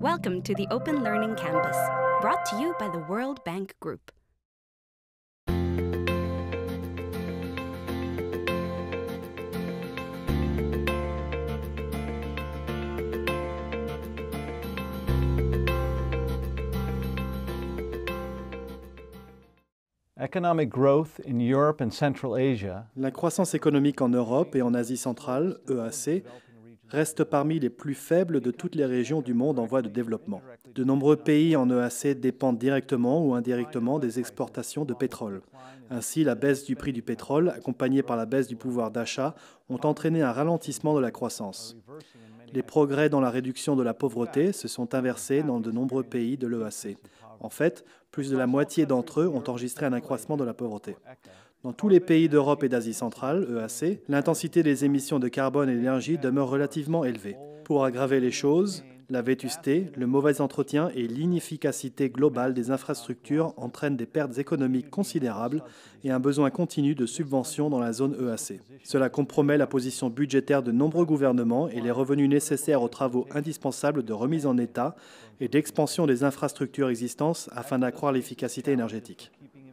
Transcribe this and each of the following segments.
Welcome to the Open Learning Campus, brought to you by the World Bank Group. Economic growth in Europe and Central Asia. La croissance économique en Europe et en Asie centrale, EAC, reste parmi les plus faibles de toutes les régions du monde en voie de développement. De nombreux pays en EAC dépendent directement ou indirectement des exportations de pétrole. Ainsi, la baisse du prix du pétrole, accompagnée par la baisse du pouvoir d'achat, ont entraîné un ralentissement de la croissance. Les progrès dans la réduction de la pauvreté se sont inversés dans de nombreux pays de l'EAC. En fait, plus de la moitié d'entre eux ont enregistré un accroissement de la pauvreté. Dans tous les pays d'Europe et d'Asie centrale, EAC, l'intensité des émissions de carbone et d'énergie demeure relativement élevée. Pour aggraver les choses, la vétusté, le mauvais entretien et l'inefficacité globale des infrastructures entraînent des pertes économiques considérables et un besoin continu de subventions dans la zone EAC. Cela compromet la position budgétaire de nombreux gouvernements et les revenus nécessaires aux travaux indispensables de remise en état et d'expansion des infrastructures existantes afin d'accroître l'efficacité énergétique.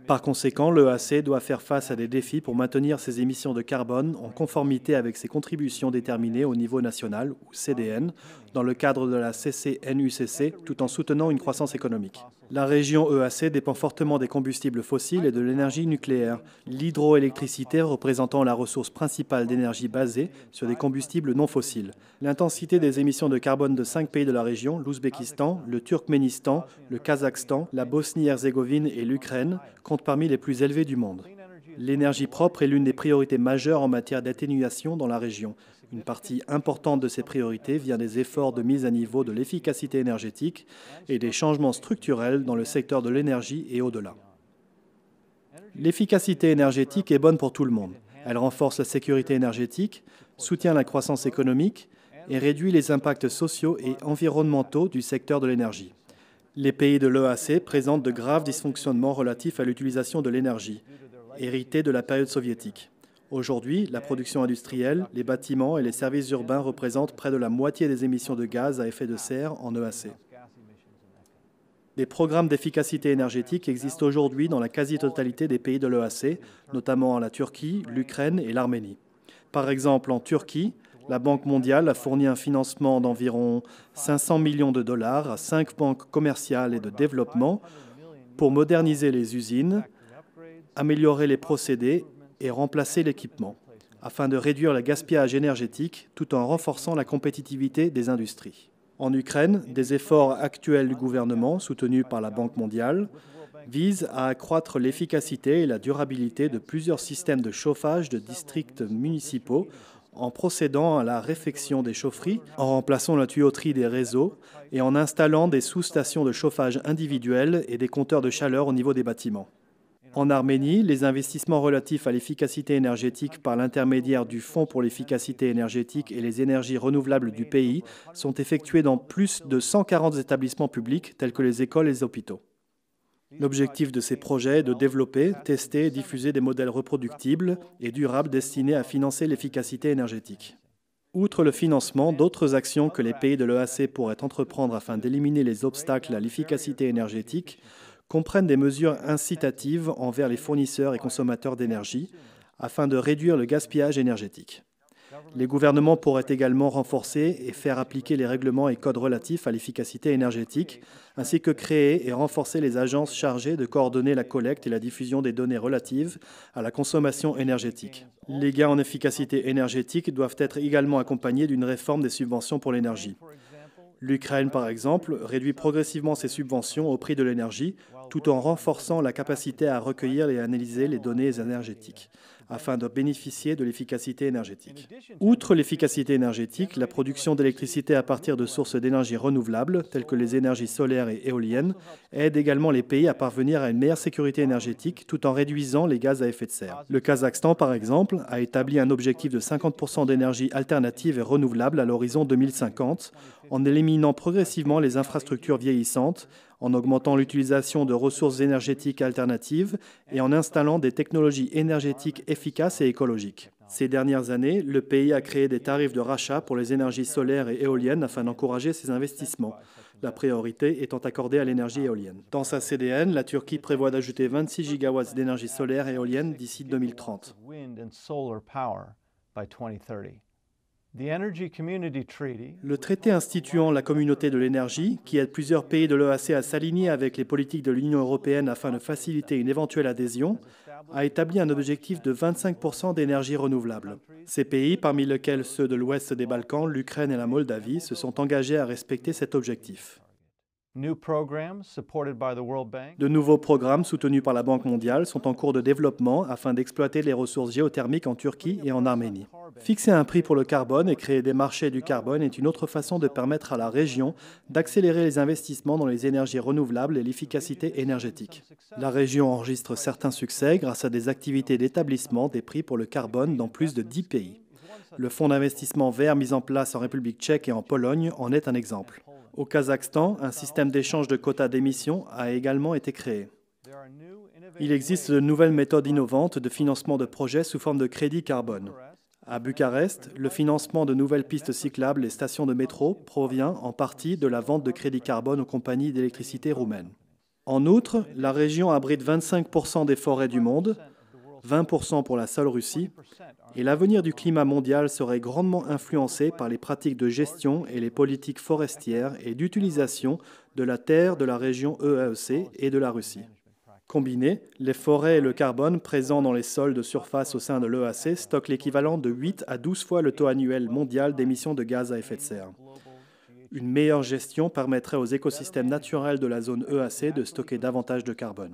Par conséquent, l'EAC doit faire face à des défis pour maintenir ses émissions de carbone en conformité avec ses contributions déterminées au niveau national, ou CDN, dans le cadre de la CCNUCC, tout en soutenant une croissance économique. La région EAC dépend fortement des combustibles fossiles et de l'énergie nucléaire, l'hydroélectricité représentant la ressource principale d'énergie basée sur des combustibles non fossiles. L'intensité des émissions de carbone de cinq pays de la région, l'Ouzbékistan, le Turkménistan, le Kazakhstan, la Bosnie-Herzégovine et l'Ukraine, parmi les plus élevés du monde. L'énergie propre est l'une des priorités majeures en matière d'atténuation dans la région. Une partie importante de ces priorités vient des efforts de mise à niveau de l'efficacité énergétique et des changements structurels dans le secteur de l'énergie et au-delà. L'efficacité énergétique est bonne pour tout le monde. Elle renforce la sécurité énergétique, soutient la croissance économique et réduit les impacts sociaux et environnementaux du secteur de l'énergie les pays de l'EAC présentent de graves dysfonctionnements relatifs à l'utilisation de l'énergie, hérités de la période soviétique. Aujourd'hui, la production industrielle, les bâtiments et les services urbains représentent près de la moitié des émissions de gaz à effet de serre en EAC. Des programmes d'efficacité énergétique existent aujourd'hui dans la quasi-totalité des pays de l'EAC, notamment en la Turquie, l'Ukraine et l'Arménie. Par exemple, en Turquie, la Banque mondiale a fourni un financement d'environ 500 millions de dollars à cinq banques commerciales et de développement pour moderniser les usines, améliorer les procédés et remplacer l'équipement, afin de réduire le gaspillage énergétique tout en renforçant la compétitivité des industries. En Ukraine, des efforts actuels du gouvernement, soutenus par la Banque mondiale, visent à accroître l'efficacité et la durabilité de plusieurs systèmes de chauffage de districts municipaux en procédant à la réfection des chaufferies, en remplaçant la tuyauterie des réseaux et en installant des sous-stations de chauffage individuelles et des compteurs de chaleur au niveau des bâtiments. En Arménie, les investissements relatifs à l'efficacité énergétique par l'intermédiaire du Fonds pour l'efficacité énergétique et les énergies renouvelables du pays sont effectués dans plus de 140 établissements publics tels que les écoles et les hôpitaux. L'objectif de ces projets est de développer, tester et diffuser des modèles reproductibles et durables destinés à financer l'efficacité énergétique. Outre le financement, d'autres actions que les pays de l'EAC pourraient entreprendre afin d'éliminer les obstacles à l'efficacité énergétique comprennent des mesures incitatives envers les fournisseurs et consommateurs d'énergie afin de réduire le gaspillage énergétique. Les gouvernements pourraient également renforcer et faire appliquer les règlements et codes relatifs à l'efficacité énergétique, ainsi que créer et renforcer les agences chargées de coordonner la collecte et la diffusion des données relatives à la consommation énergétique. Les gains en efficacité énergétique doivent être également accompagnés d'une réforme des subventions pour l'énergie. L'Ukraine, par exemple, réduit progressivement ses subventions au prix de l'énergie tout en renforçant la capacité à recueillir et analyser les données énergétiques afin de bénéficier de l'efficacité énergétique. Outre l'efficacité énergétique, la production d'électricité à partir de sources d'énergie renouvelables, telles que les énergies solaires et éoliennes, aide également les pays à parvenir à une meilleure sécurité énergétique tout en réduisant les gaz à effet de serre. Le Kazakhstan, par exemple, a établi un objectif de 50% d'énergie alternative et renouvelable à l'horizon 2050 en éliminant progressivement les infrastructures vieillissantes, en augmentant l'utilisation de ressources énergétiques alternatives et en installant des technologies énergétiques efficaces et écologiques. Ces dernières années, le pays a créé des tarifs de rachat pour les énergies solaires et éoliennes afin d'encourager ces investissements, la priorité étant accordée à l'énergie éolienne. Dans sa CDN, la Turquie prévoit d'ajouter 26 gigawatts d'énergie solaire et éolienne d'ici 2030. Le traité instituant la communauté de l'énergie, qui aide plusieurs pays de l'EAC à s'aligner avec les politiques de l'Union européenne afin de faciliter une éventuelle adhésion, a établi un objectif de 25% d'énergie renouvelable. Ces pays, parmi lesquels ceux de l'ouest des Balkans, l'Ukraine et la Moldavie, se sont engagés à respecter cet objectif. De nouveaux programmes soutenus par la Banque mondiale sont en cours de développement afin d'exploiter les ressources géothermiques en Turquie et en Arménie. Fixer un prix pour le carbone et créer des marchés du carbone est une autre façon de permettre à la région d'accélérer les investissements dans les énergies renouvelables et l'efficacité énergétique. La région enregistre certains succès grâce à des activités d'établissement des prix pour le carbone dans plus de 10 pays. Le fonds d'investissement vert mis en place en République tchèque et en Pologne en est un exemple. Au Kazakhstan, un système d'échange de quotas d'émissions a également été créé. Il existe de nouvelles méthodes innovantes de financement de projets sous forme de crédit carbone. À Bucarest, le financement de nouvelles pistes cyclables et stations de métro provient en partie de la vente de crédits carbone aux compagnies d'électricité roumaines. En outre, la région abrite 25% des forêts du monde, 20% pour la seule Russie, et l'avenir du climat mondial serait grandement influencé par les pratiques de gestion et les politiques forestières et d'utilisation de la terre de la région EAEC et de la Russie. Combinés, les forêts et le carbone présents dans les sols de surface au sein de l'EAC stockent l'équivalent de 8 à 12 fois le taux annuel mondial d'émissions de gaz à effet de serre. Une meilleure gestion permettrait aux écosystèmes naturels de la zone EAC de stocker davantage de carbone.